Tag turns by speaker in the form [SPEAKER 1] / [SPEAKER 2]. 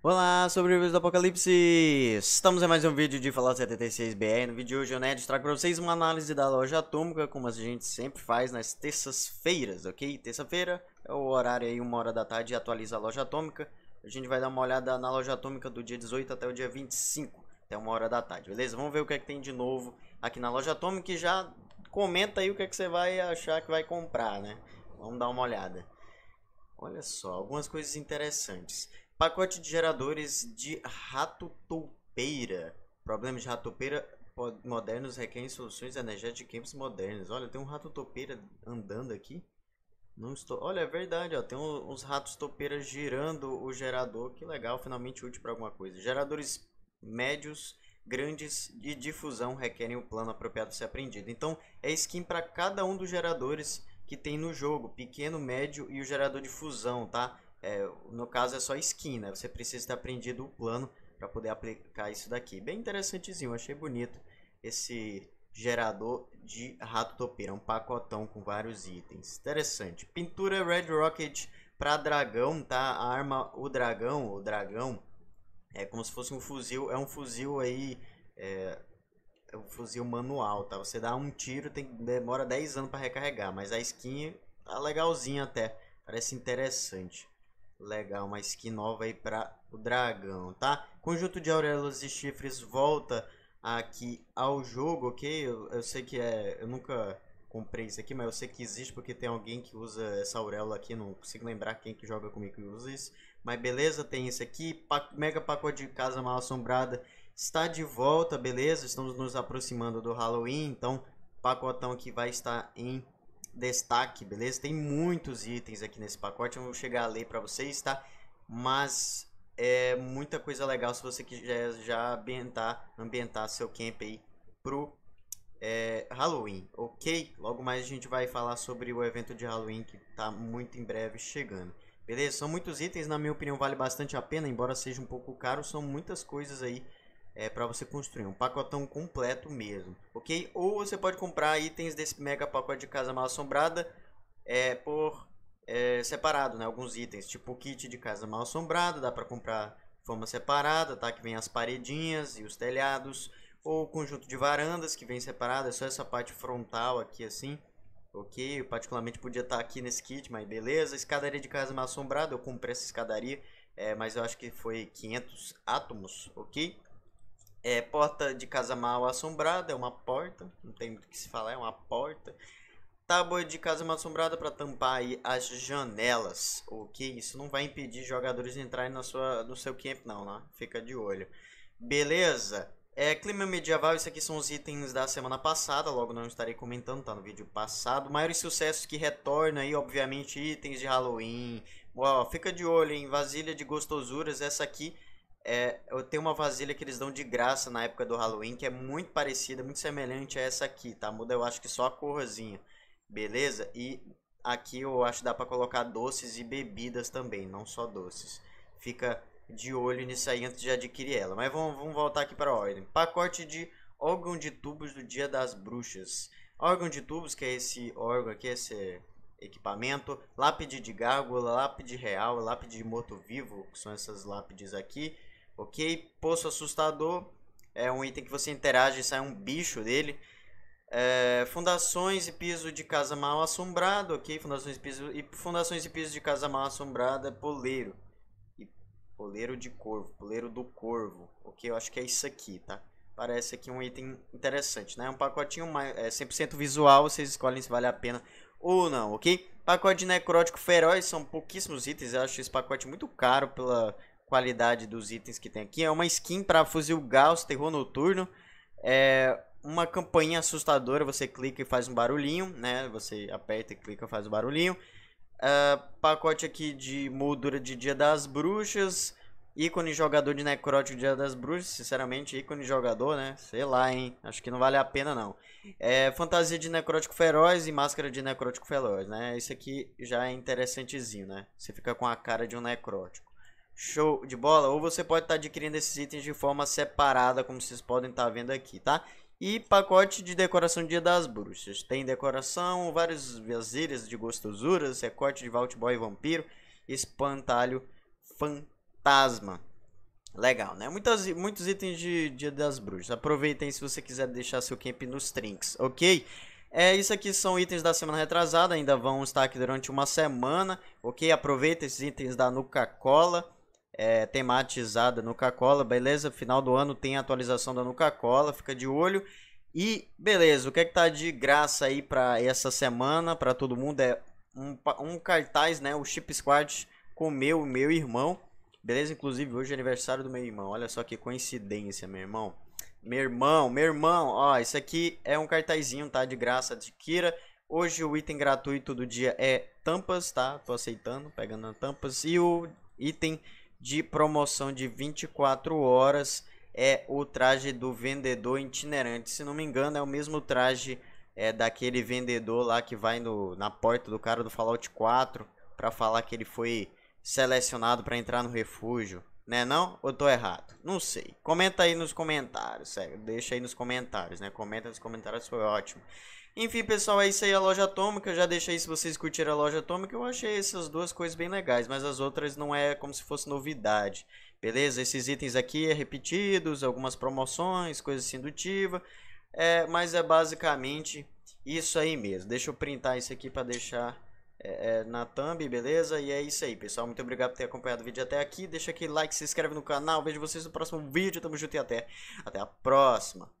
[SPEAKER 1] Olá, sobreviventes do Apocalipse! Estamos em mais um vídeo de Falar 76BR. No vídeo de hoje, eu Ned trago para vocês uma análise da loja atômica, como a gente sempre faz nas terças-feiras, ok? Terça-feira é o horário aí, uma hora da tarde, atualiza a loja atômica. A gente vai dar uma olhada na loja atômica do dia 18 até o dia 25, até uma hora da tarde, beleza? Vamos ver o que é que tem de novo aqui na loja atômica e já comenta aí o que é que você vai achar que vai comprar, né? Vamos dar uma olhada. Olha só, algumas coisas interessantes. Pacote de geradores de rato topeira Problemas de topeira modernos requerem soluções energéticas modernas Olha, tem um rato topeira andando aqui. Não estou. Olha, é verdade, ó. Tem uns ratos topeiras girando o gerador. Que legal, finalmente útil para alguma coisa. Geradores médios, grandes e difusão requerem o plano apropriado ser aprendido. Então, é skin para cada um dos geradores que tem no jogo. Pequeno, médio e o gerador de fusão, tá? É, no caso é só skin, né? Você precisa ter aprendido o plano para poder aplicar isso daqui. Bem interessantezinho, achei bonito esse gerador de rato topeira, um pacotão com vários itens. Interessante. Pintura Red Rocket para dragão, tá? A arma o dragão, o dragão é como se fosse um fuzil, é um fuzil aí é, é um fuzil manual, tá? Você dá um tiro, tem demora 10 anos para recarregar, mas a skin tá legalzinha até. Parece interessante. Legal, uma skin nova aí para o dragão, tá? Conjunto de auréolas e chifres volta aqui ao jogo, ok? Eu, eu, sei que é... Eu nunca comprei isso aqui, mas eu sei que existe porque tem alguém que usa essa auréola aqui. Não consigo lembrar quem que joga comigo e usa isso. Mas beleza, tem isso aqui. Pa mega pacote de Casa Mal Assombrada está de volta, beleza? Estamos nos aproximando do Halloween, então pacotão que vai estar em destaque, beleza? Tem muitos itens aqui nesse pacote, eu vou chegar a ler para vocês, tá? Mas é muita coisa legal se você quiser já ambientar, ambientar seu camp aí pro é, Halloween, ok? Logo mais a gente vai falar sobre o evento de Halloween que tá muito em breve chegando. Beleza? São muitos itens, na minha opinião vale bastante a pena, embora seja um pouco caro, são muitas coisas aí é, para você construir, um pacotão completo mesmo, ok? Ou você pode comprar itens desse mega pacote de casa mal assombrada é, por é, separado, né? Alguns itens, tipo o kit de casa mal assombrada, dá para comprar de forma separada, tá? Que vem as paredinhas e os telhados, ou o conjunto de varandas que vem separado, é só essa parte frontal aqui assim, ok? Eu particularmente podia estar tá aqui nesse kit, mas beleza. Escadaria de casa mal assombrada, eu comprei essa escadaria, é, mas eu acho que foi 500 átomos, ok? É, porta de casa mal assombrada é uma porta, não tem muito o que se falar, é uma porta. Tábua de casa mal assombrada para tampar as janelas, ok? Isso não vai impedir jogadores de entrarem na sua, no seu camp, não, né? Fica de olho. Beleza? É, clima medieval, isso aqui são os itens da semana passada, logo não estarei comentando, tá no vídeo passado. Maiores sucessos que retornam aí, obviamente, itens de Halloween. Uau, fica de olho, hein? Vasilha de gostosuras, essa aqui é, eu tenho uma vasilha que eles dão de graça na época do Halloween, que é muito parecida, muito semelhante a essa aqui, tá? Muda eu acho que só a corzinha, beleza? E aqui eu acho que dá pra colocar doces e bebidas também, não só doces. Fica de olho nisso aí antes de adquirir ela. Mas vamos, vamos voltar aqui para a ordem. Pacote de órgão de tubos do Dia das Bruxas. Órgão de tubos, que é esse órgão aqui, esse equipamento. Lápide de gárgula, lápide real, lápide de morto-vivo, que são essas lápides aqui ok? Poço assustador é um item que você interage e sai um bicho dele. É, fundações e piso de casa mal assombrado, ok? Fundações e piso, e fundações e piso de casa mal assombrada, é poleiro. E poleiro de corvo, poleiro do corvo, ok? Eu acho que é isso aqui, tá? Parece aqui um item interessante, né? É um pacotinho mais, é 100% visual, vocês escolhem se vale a pena ou não, ok? Pacote necrótico feroz, são pouquíssimos itens, eu acho esse pacote muito caro pela qualidade dos itens que tem aqui. É uma skin para fuzil Gauss, terror noturno. É uma campainha assustadora, você clica e faz um barulhinho, né? Você aperta e clica e faz o um barulhinho. Uh, pacote aqui de moldura de Dia das Bruxas. Ícone jogador de necrótico Dia das Bruxas. Sinceramente, ícone jogador, né? Sei lá, hein? Acho que não vale a pena, não. É, fantasia de necrótico feroz e máscara de necrótico feroz, né? Isso aqui já é interessantezinho, né? Você fica com a cara de um necrótico. Show de bola. Ou você pode estar tá adquirindo esses itens de forma separada, como vocês podem estar tá vendo aqui, tá? E pacote de decoração Dia das Bruxas. Tem decoração, vários vasilhas de gostosuras, recorte de Vault Boy Vampiro, espantalho fantasma. Legal, né? Muitas, muitos itens de Dia das Bruxas. Aproveitem se você quiser deixar seu camp nos trinks, ok? É, isso aqui são itens da semana retrasada, ainda vão estar aqui durante uma semana, ok? Aproveita esses itens da Nuca-Cola é, tematizada Nuka-Cola, beleza? Final do ano tem atualização da Nuka-Cola, fica de olho. E beleza, o que é que tá de graça aí para essa semana, para todo mundo é um, um, cartaz, né, o Chip Squad com meu meu irmão. Beleza? Inclusive hoje é aniversário do meu irmão. Olha só que coincidência, meu irmão. Meu irmão, meu irmão, ó, isso aqui é um cartazinho, tá de graça, adquira. Hoje o item gratuito do dia é tampas, tá? Tô aceitando, pegando tampas e o item de promoção de 24 horas é o traje do vendedor itinerante. Se não me engano, é o mesmo traje é, daquele vendedor lá que vai no, na porta do cara do Fallout 4 para falar que ele foi selecionado para entrar no refúgio. Né não? Ou tô errado? Não sei. Comenta aí nos comentários, sério. Deixa aí nos comentários, né? Comenta nos comentários, foi ótimo. Enfim, pessoal, é isso aí a loja atômica. Eu já deixei se vocês curtiram a loja atômica. Eu achei essas duas coisas bem legais, mas as outras não é como se fosse novidade. Beleza? Esses itens aqui é repetidos, algumas promoções, coisa assim do tipo. É, mas é basicamente isso aí mesmo. Deixa eu printar isso aqui para deixar é, é, na thumb, beleza? E é isso aí, pessoal. Muito obrigado por ter acompanhado o vídeo até aqui. Deixa aquele like, se inscreve no canal. Vejo vocês no próximo vídeo. Tamo junto e até, até a próxima.